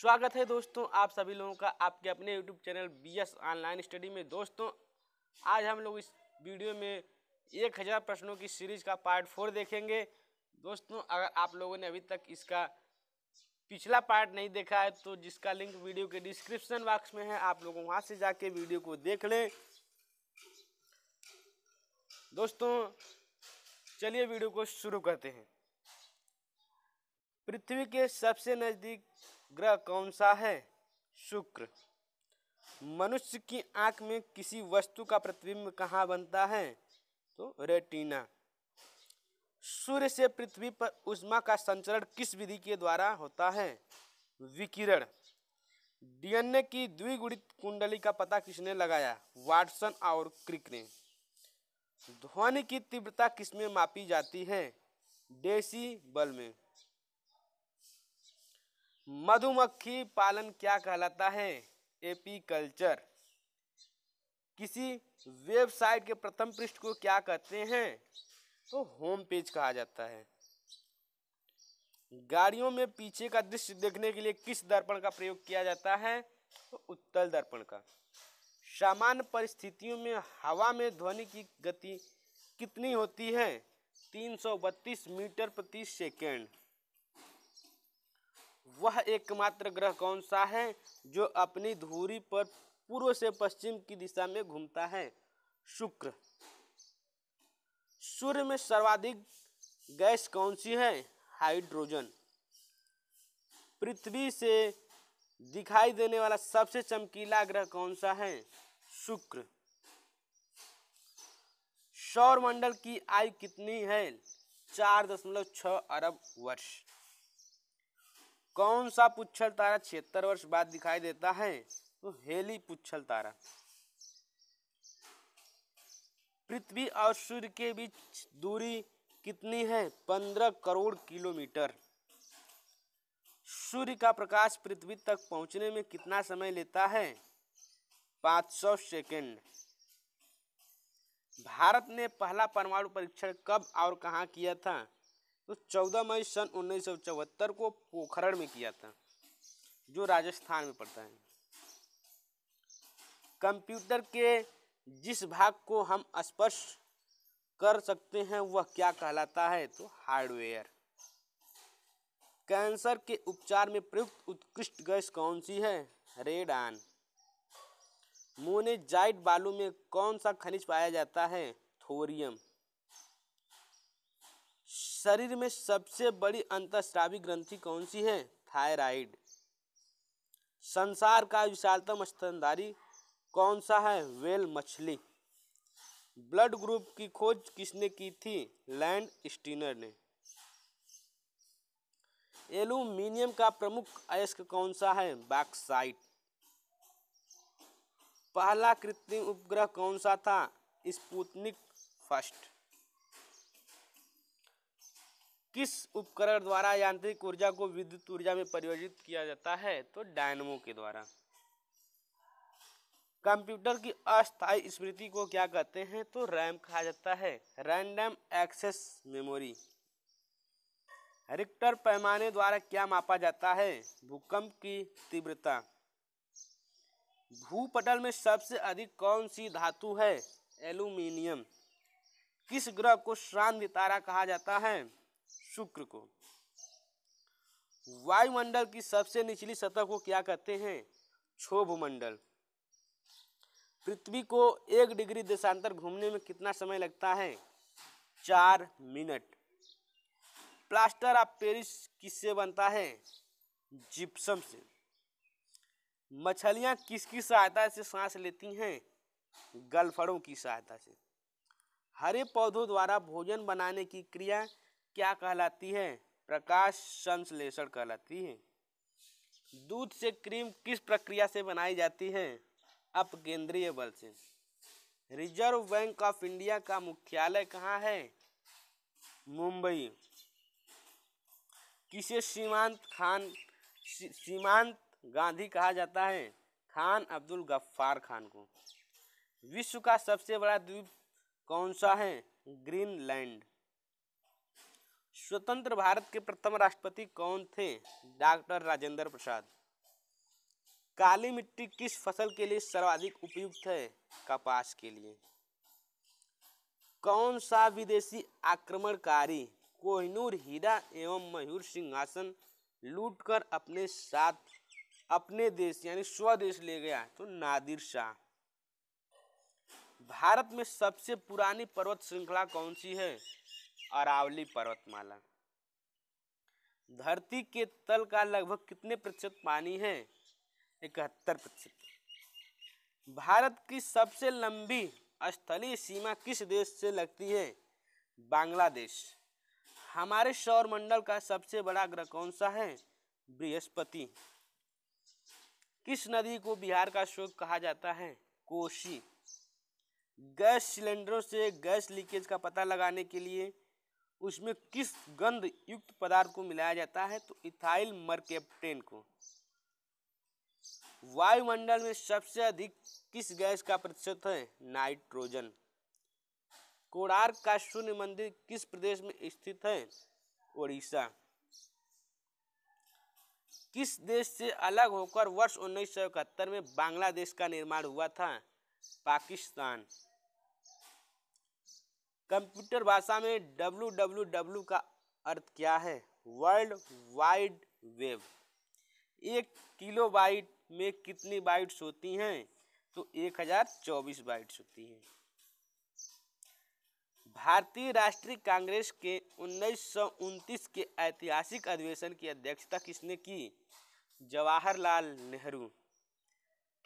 स्वागत है दोस्तों आप सभी लोगों का आपके अपने YouTube channel B S online study में दोस्तों आज हम लोग इस वीडियो में एक हज़ार प्रश्नों की सीरीज़ का पार्ट फोर देखेंगे दोस्तों अगर आप लोगों ने अभी तक इसका पिछला पार्ट नहीं देखा है तो जिसका लिंक वीडियो के डिस्क्रिप्शन बॉक्स में है आप लोग वहाँ से जाके वीडियो को देख लें दोस्तों चलिए वीडियो को शुरू करते हैं पृथ्वी के सबसे नज़दीक ग्रह कौन सा है शुक्र मनुष्य की आंख में किसी वस्तु का प्रतिबिंब कहाँ बनता है तो रेटिना सूर्य से पृथ्वी पर उष्मा का संचरण किस विधि के द्वारा होता है विकिरण डीएनए की द्विगुणित कुंडली का पता किसने लगाया वाटसन और क्रिक ने ध्वनि की तीव्रता किसमें मापी जाती है डेसी बल में मधुमक्खी पालन क्या कहलाता है एपीकल्चर किसी वेबसाइट के प्रथम पृष्ठ को क्या कहते हैं तो होम पेज कहा जाता है गाड़ियों में पीछे का दृश्य देखने के लिए किस दर्पण का प्रयोग किया जाता है तो उत्तल दर्पण का सामान्य परिस्थितियों में हवा में ध्वनि की गति कितनी होती है बत्तीस मीटर प्रति सेकेंड वह एकमात्र ग्रह कौन सा है जो अपनी धुरी पर पूर्व से पश्चिम की दिशा में घूमता है शुक्र सूर्य में सर्वाधिक गैस कौन सी है हाइड्रोजन पृथ्वी से दिखाई देने वाला सबसे चमकीला ग्रह कौन सा है शुक्र सौर मंडल की आयु कितनी है चार दशमलव छ अरब वर्ष कौन सा पुच्छल तारा छिहत्तर वर्ष बाद दिखाई देता है तो हेली पुच्छल तारा पृथ्वी और सूर्य के बीच दूरी कितनी है पंद्रह करोड़ किलोमीटर सूर्य का प्रकाश पृथ्वी तक पहुंचने में कितना समय लेता है पाँच सौ सेकेंड भारत ने पहला परमाणु परीक्षण कब और कहाँ किया था तो 14 मई सन उन्नीस को पोखरण में किया था जो राजस्थान में पड़ता है कंप्यूटर के जिस भाग को हम स्पर्श कर सकते हैं वह क्या कहलाता है तो हार्डवेयर कैंसर के उपचार में प्रयुक्त उत्कृष्ट गैस कौन सी है रेड आन मोनेजाइट बालू में कौन सा खनिज पाया जाता है थोरियम शरीर में सबसे बड़ी अंतस्रावी ग्रंथि कौन सी है थायराइड संसार का विशालतम स्तनधारी कौन सा है वेल मछली ब्लड ग्रुप की खोज किसने की थी लैंड स्टीनर ने एल्यूमिनियम का प्रमुख अयस्क कौन सा है बैक्साइट पहला कृत्रिम उपग्रह कौन सा था स्पुतनिक फर्स्ट किस उपकरण द्वारा यांत्रिक ऊर्जा को विद्युत ऊर्जा में परिवर्तित किया जाता है तो डायनमो के द्वारा कंप्यूटर की अस्थायी स्मृति को क्या कहते हैं तो रैम कहा जाता है रैंडम एक्सेस मेमोरी रिक्टर पैमाने द्वारा क्या मापा जाता है भूकंप की तीव्रता भूपटल में सबसे अधिक कौन सी धातु है एल्यूमिनियम किस ग्रह को शांति तारा कहा जाता है शुक्र को वायुमंडल की सबसे निचली सतह को क्या कहते हैं क्षोभ मंडल पृथ्वी को एक डिग्री देशांतर घूमने में कितना समय लगता है चार मिनट प्लास्टर ऑफ पेरिस किससे बनता है जिप्सम से मछलियां किसकी सहायता से सांस लेती हैं गलफड़ों की सहायता से हरे पौधों द्वारा भोजन बनाने की क्रिया क्या कहलाती है प्रकाश संश्लेषण कहलाती है दूध से क्रीम किस प्रक्रिया से बनाई जाती है अपकेंद्रीय बल से रिजर्व बैंक ऑफ इंडिया का मुख्यालय कहाँ है मुंबई किसे सीमांत खान सीमांत गांधी कहा जाता है खान अब्दुल गफ्फार खान को विश्व का सबसे बड़ा द्वीप कौन सा है ग्रीनलैंड स्वतंत्र भारत के प्रथम राष्ट्रपति कौन थे डॉक्टर राजेंद्र प्रसाद काली मिट्टी किस फसल के लिए सर्वाधिक उपयुक्त है कपास के लिए कौन सा विदेशी आक्रमणकारी कोहिनूर हीरा एवं मयूर सिंहासन लूटकर अपने साथ अपने देश यानी स्वदेश ले गया तो नादिर शाह भारत में सबसे पुरानी पर्वत श्रृंखला कौन सी है अरावली पर्वतमाला धरती के तल का लगभग कितने प्रतिशत पानी है इकहत्तर प्रतिशत भारत की सबसे लंबी स्थलीय सीमा किस देश से लगती है बांग्लादेश हमारे सौरमंडल का सबसे बड़ा ग्रह कौन सा है बृहस्पति किस नदी को बिहार का शोक कहा जाता है कोशी गैस सिलेंडरों से गैस लीकेज का पता लगाने के लिए उसमें किस गंध युक्त पदार्थ को मिलाया जाता है तो इथाइल मर्केप्टेन को वायुमंडल में सबसे अधिक किस गैस का प्रतिशत है नाइट्रोजन कोणार्क का शून्य मंदिर किस प्रदेश में स्थित है ओडिशा किस देश से अलग होकर वर्ष उन्नीस में बांग्लादेश का निर्माण हुआ था पाकिस्तान कंप्यूटर भाषा में डब्लू डब्लू डब्लू का अर्थ क्या है वर्ल्ड वाइड वेब एक किलो बाइट में कितनी बाइट्स होती हैं तो एक हजार चौबीस बाइट्स होती हैं भारतीय राष्ट्रीय कांग्रेस के उन्नीस के ऐतिहासिक अधिवेशन की अध्यक्षता किसने की जवाहरलाल नेहरू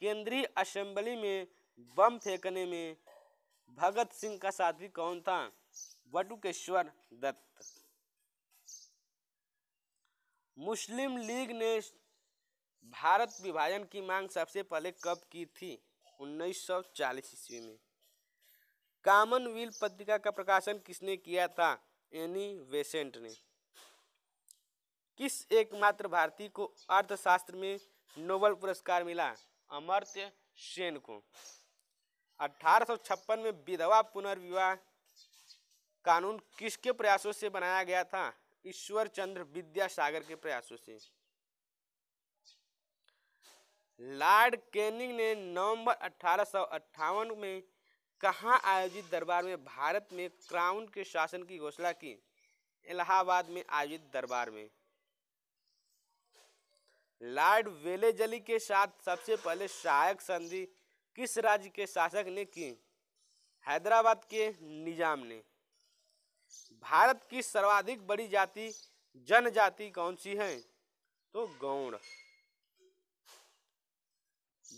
केंद्रीय असेंबली में बम फेंकने में भगत सिंह का साथी कौन था वटुकेश्वर दत्त मुस्लिम लीग ने भारत विभाजन की मांग सबसे पहले कब की थी 1940 ईस्वी में कॉमनवेल्थ पत्रिका का प्रकाशन किसने किया था एनी वेसेंट ने किस एकमात्र भारतीय को अर्थशास्त्र में नोबल पुरस्कार मिला अमर्त्य सेन को अठारह में विधवा पुनर्विवाह कानून किसके प्रयासों से बनाया गया था ईश्वर चंद्र विद्यासागर के प्रयासों से लॉर्ड केनिंग ने नवंबर अठारह में कहाँ आयोजित दरबार में भारत में क्राउन के शासन की घोषणा की इलाहाबाद में आयोजित दरबार में लॉर्ड वेलेजली के साथ सबसे पहले सहायक संधि किस राज्य के शासक ने की हैदराबाद के निजाम ने भारत की सर्वाधिक बड़ी जाति जनजाति कौन सी है तो गौड़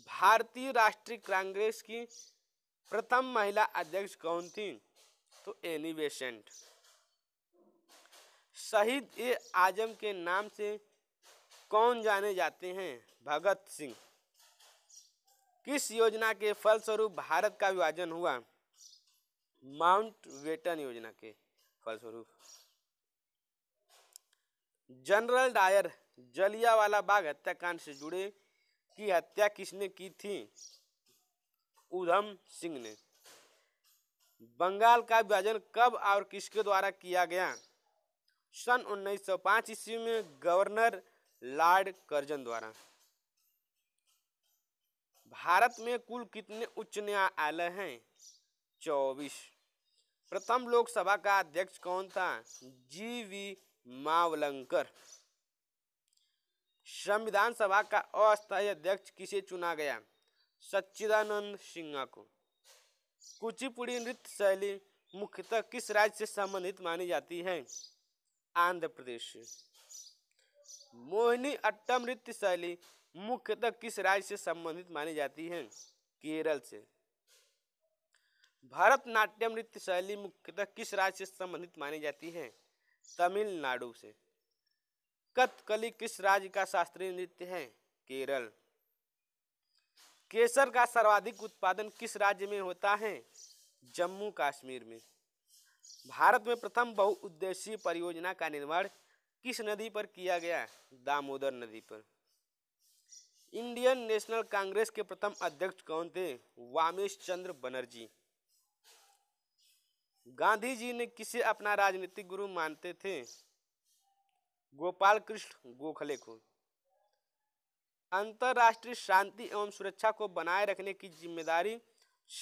भारतीय राष्ट्रीय कांग्रेस की प्रथम महिला अध्यक्ष कौन थी तो एनी बेसेंट शहीद ए आजम के नाम से कौन जाने जाते हैं भगत सिंह किस योजना के फलस्वरूप भारत का विभाजन हुआ माउंट वेटन योजना के फलस्वरूप जनरल डायर वाला बाग हत्याकांड से जुड़े की हत्या किसने की थी उधम सिंह ने बंगाल का विभाजन कब और किसके द्वारा किया गया सन 1905 ईस्वी में गवर्नर लॉर्ड कर्जन द्वारा भारत में कुल कितने उच्च न्यायालय हैं चौबीस प्रथम लोकसभा का अध्यक्ष कौन था जी वी मावलंकर संविधान सभा का अस्थायी अध्यक्ष किसे चुना गया सच्चिदानंद सिन्हा को कुचिपुड़ी नृत्य शैली मुख्यतः किस राज्य से संबंधित मानी जाती है आंध्र प्रदेश मोहिनी अट्टम नृत्य शैली मुख्यतः किस राज्य से संबंधित मानी जाती है केरल से भरतनाट्यम नृत्य शैली मुख्यतः किस राज्य से संबंधित मानी जाती है तमिलनाडु से कथकली किस राज्य का शास्त्रीय नृत्य है केरल केसर का सर्वाधिक उत्पादन किस राज्य में होता है जम्मू कश्मीर में भारत में प्रथम बहुउद्देशीय परियोजना का निर्माण किस नदी पर किया गया दामोदर नदी पर इंडियन नेशनल कांग्रेस के प्रथम अध्यक्ष कौन थे वामेश चंद्र बनर्जी गांधी जी ने किसे अपना राजनीतिक गुरु मानते थे गोपाल कृष्ण गोखले को अंतर्राष्ट्रीय शांति एवं सुरक्षा को बनाए रखने की जिम्मेदारी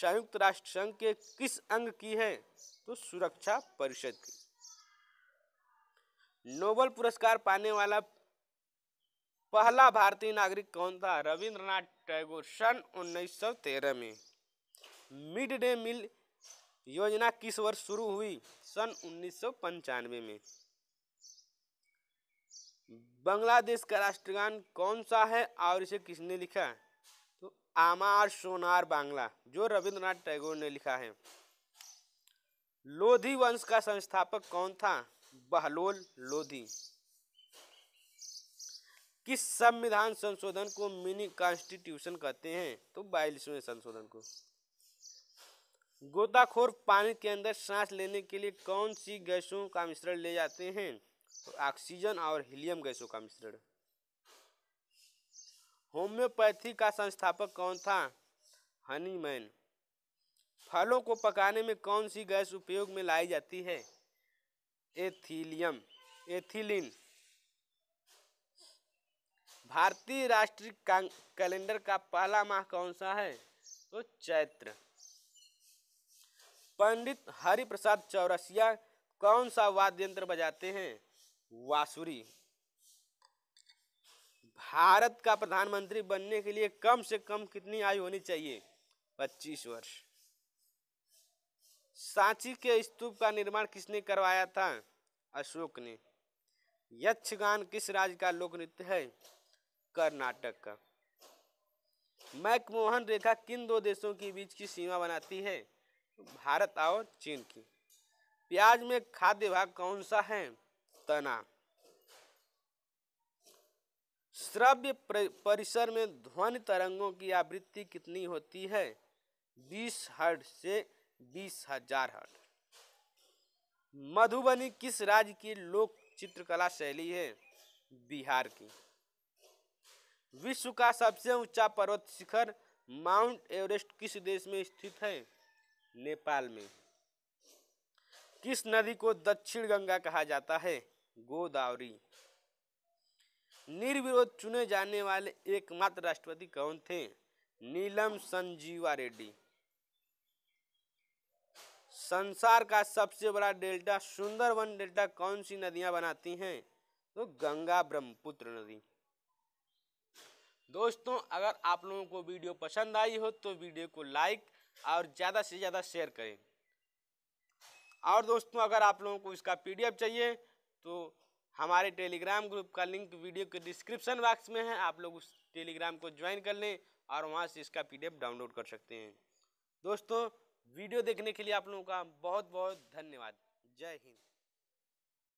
संयुक्त राष्ट्र संघ के किस अंग की है तो सुरक्षा परिषद की नोबल पुरस्कार पाने वाला पहला भारतीय नागरिक कौन था रविंद्रनाथ टैगोर सन 1913 में मिड डे मील योजना किस वर्ष शुरू हुई सन उन्नीस में बांग्लादेश का राष्ट्रगान कौन सा है और इसे किसने लिखा तो आमार सोनार बांग्ला जो रविंद्रनाथ टैगोर ने लिखा है लोधी वंश का संस्थापक कौन था बहलोल लोधी कि संविधान संशोधन को मिनी कॉन्स्टिट्यूशन कहते हैं तो बयालीसवें संशोधन को गोताखोर पानी के अंदर सांस लेने के लिए कौन सी गैसों का मिश्रण ले जाते हैं तो ऑक्सीजन और हीलियम गैसों का मिश्रण होम्योपैथी का संस्थापक कौन था हनीमैन फलों को पकाने में कौन सी गैस उपयोग में लाई जाती है एथिलियम एथिलिन भारतीय राष्ट्रीय कैलेंडर का पहला माह कौन सा है तो चैत्र पंडित हरिप्रसाद चौरसिया कौन सा वाद्य यंत्र बजाते हैं वासुरी भारत का प्रधानमंत्री बनने के लिए कम से कम कितनी आयु होनी चाहिए 25 वर्ष सांची के स्तूप का निर्माण किसने करवाया था अशोक ने यक्षगान किस राज्य का लोक नृत्य है कर्नाटक का मैकमोहन रेखा किन दो देशों के बीच की सीमा बनाती है भारत और चीन की प्याज में खाद्य भाग कौन सा है तना श्रव्य परिसर में ध्वनि तरंगों की आवृत्ति कितनी होती है बीस हर्ट से बीस हजार हर्ट मधुबनी किस राज्य की लोक चित्रकला शैली है बिहार की विश्व का सबसे ऊंचा पर्वत शिखर माउंट एवरेस्ट किस देश में स्थित है नेपाल में किस नदी को दक्षिण गंगा कहा जाता है गोदावरी निर्विरोध चुने जाने वाले एकमात्र राष्ट्रपति कौन थे नीलम संजीवा रेड्डी संसार का सबसे बड़ा डेल्टा सुंदरवन डेल्टा कौन सी नदियां बनाती हैं तो गंगा ब्रह्मपुत्र नदी दोस्तों अगर आप लोगों को वीडियो पसंद आई हो तो वीडियो को लाइक और ज़्यादा से ज़्यादा शेयर करें और दोस्तों अगर आप लोगों को इसका पीडीएफ चाहिए तो हमारे टेलीग्राम ग्रुप का लिंक वीडियो के डिस्क्रिप्शन बॉक्स में है आप लोग उस टेलीग्राम को ज्वाइन कर लें और वहाँ से इसका पी डाउनलोड कर सकते हैं दोस्तों वीडियो देखने के लिए आप लोगों का बहुत बहुत धन्यवाद जय हिंद